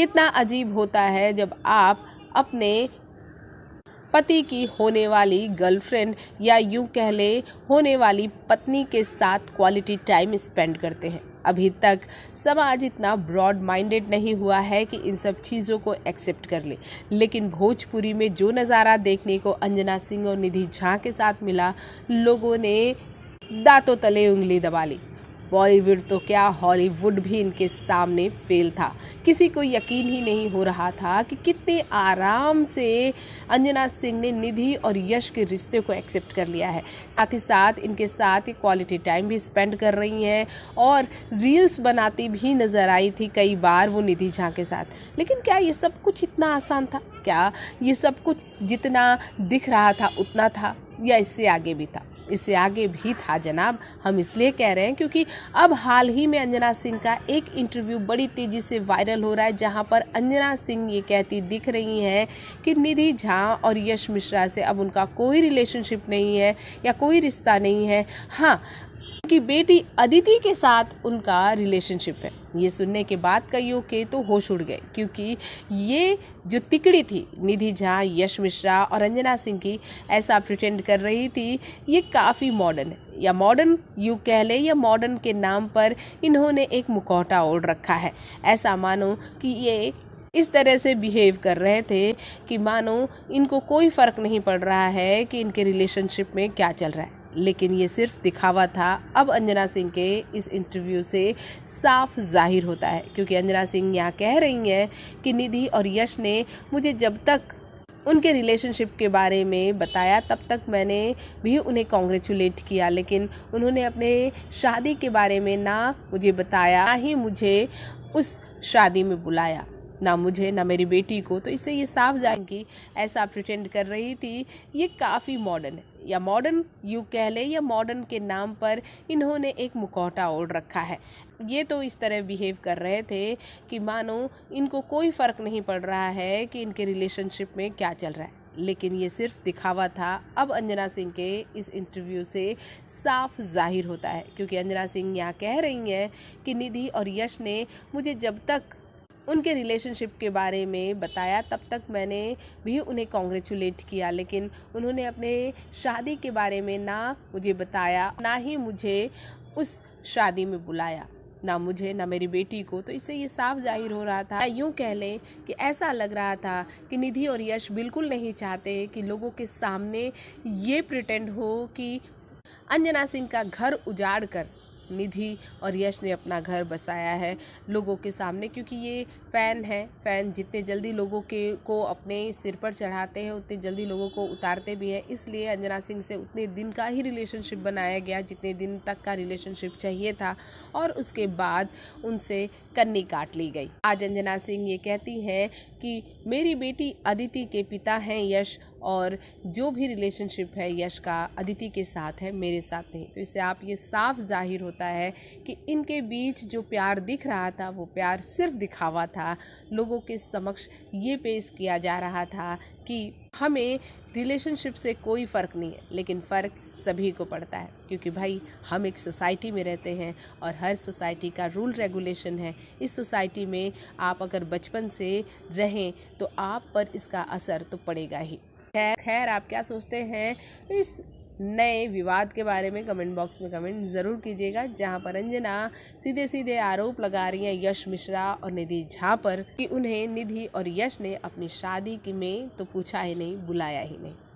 कितना अजीब होता है जब आप अपने पति की होने वाली गर्लफ्रेंड या यूं कह ले होने वाली पत्नी के साथ क्वालिटी टाइम स्पेंड करते हैं अभी तक समाज इतना ब्रॉड माइंडेड नहीं हुआ है कि इन सब चीज़ों को एक्सेप्ट कर ले लेकिन भोजपुरी में जो नज़ारा देखने को अंजना सिंह और निधि झा के साथ मिला लोगों ने दांतों तले उंगली दबा ली बॉलीवुड तो क्या हॉलीवुड भी इनके सामने फेल था किसी को यकीन ही नहीं हो रहा था कि कितने आराम से अंजना सिंह ने निधि और यश के रिश्ते को एक्सेप्ट कर लिया है साथ ही साथ इनके साथ ही क्वालिटी टाइम भी स्पेंड कर रही हैं और रील्स बनाती भी नज़र आई थी कई बार वो निधि झा के साथ लेकिन क्या ये सब कुछ इतना आसान था क्या ये सब कुछ जितना दिख रहा था उतना था या इससे आगे भी था इससे आगे भी था जनाब हम इसलिए कह रहे हैं क्योंकि अब हाल ही में अंजना सिंह का एक इंटरव्यू बड़ी तेज़ी से वायरल हो रहा है जहां पर अंजना सिंह ये कहती दिख रही हैं कि निधि झा और यश मिश्रा से अब उनका कोई रिलेशनशिप नहीं है या कोई रिश्ता नहीं है हाँ उनकी बेटी अदिति के साथ उनका रिलेशनशिप है ये सुनने के बाद कईयों के तो होश उड़ गए क्योंकि ये जो तिकड़ी थी निधि झा यश मिश्रा और अंजना सिंह की ऐसा प्रिटेंड कर रही थी ये काफ़ी मॉडर्न है या मॉडर्न युग कह लें या मॉडर्न के नाम पर इन्होंने एक मुकोटा ओढ़ रखा है ऐसा मानो कि ये इस तरह से बिहेव कर रहे थे कि मानो इनको कोई फ़र्क नहीं पड़ रहा है कि इनके रिलेशनशिप में क्या चल रहा है लेकिन ये सिर्फ दिखावा था अब अंजना सिंह के इस इंटरव्यू से साफ जाहिर होता है क्योंकि अंजना सिंह यहाँ कह रही हैं कि निधि और यश ने मुझे जब तक उनके रिलेशनशिप के बारे में बताया तब तक मैंने भी उन्हें कॉन्ग्रेचुलेट किया लेकिन उन्होंने अपने शादी के बारे में ना मुझे बताया ही मुझे उस शादी में बुलाया ना मुझे ना मेरी बेटी को तो इससे ये साफ जाए कि ऐसा प्रिटेंड कर रही थी ये काफ़ी मॉडर्न है या मॉडर्न युग कह लें या मॉडर्न के नाम पर इन्होंने एक मुकौटा ओढ़ रखा है ये तो इस तरह बिहेव कर रहे थे कि मानो इनको कोई फ़र्क नहीं पड़ रहा है कि इनके रिलेशनशिप में क्या चल रहा है लेकिन ये सिर्फ दिखावा था अब अंजना सिंह के इस इंटरव्यू से साफ जाहिर होता है क्योंकि अंजना सिंह यहाँ कह रही हैं कि निधि और यश ने मुझे जब तक उनके रिलेशनशिप के बारे में बताया तब तक मैंने भी उन्हें कॉन्ग्रेचुलेट किया लेकिन उन्होंने अपने शादी के बारे में ना मुझे बताया ना ही मुझे उस शादी में बुलाया ना मुझे ना मेरी बेटी को तो इससे ये साफ जाहिर हो रहा था यूँ कह लें कि ऐसा लग रहा था कि निधि और यश बिल्कुल नहीं चाहते कि लोगों के सामने ये प्रिटेंड हो कि अंजना सिंह का घर उजाड़ कर निधि और यश ने अपना घर बसाया है लोगों के सामने क्योंकि ये फ़ैन है फ़ैन जितने जल्दी लोगों के को अपने सिर पर चढ़ाते हैं उतने जल्दी लोगों को उतारते भी हैं इसलिए अंजना सिंह से उतने दिन का ही रिलेशनशिप बनाया गया जितने दिन तक का रिलेशनशिप चाहिए था और उसके बाद उनसे कन्नी काट ली गई आज अंजना सिंह ये कहती हैं कि मेरी बेटी अदिति के पिता हैं यश और जो भी रिलेशनशिप है यश का अदिति के साथ है मेरे साथ नहीं तो इससे आप ये साफ जाहिर होता है कि इनके बीच जो प्यार दिख रहा था वो प्यार सिर्फ दिखावा था लोगों के समक्ष ये पेश किया जा रहा था कि हमें रिलेशनशिप से कोई फ़र्क नहीं है लेकिन फ़र्क सभी को पड़ता है क्योंकि भाई हम एक सोसाइटी में रहते हैं और हर सोसाइटी का रूल रेगुलेशन है इस सोसाइटी में आप अगर बचपन से रहें तो आप पर इसका असर तो पड़ेगा ही खैर खैर आप क्या सोचते हैं इस नए विवाद के बारे में कमेंट बॉक्स में कमेंट ज़रूर कीजिएगा जहां पर अंजना सीधे सीधे आरोप लगा रही हैं यश मिश्रा और निधि झा पर कि उन्हें निधि और यश ने अपनी शादी की में तो पूछा ही नहीं बुलाया ही नहीं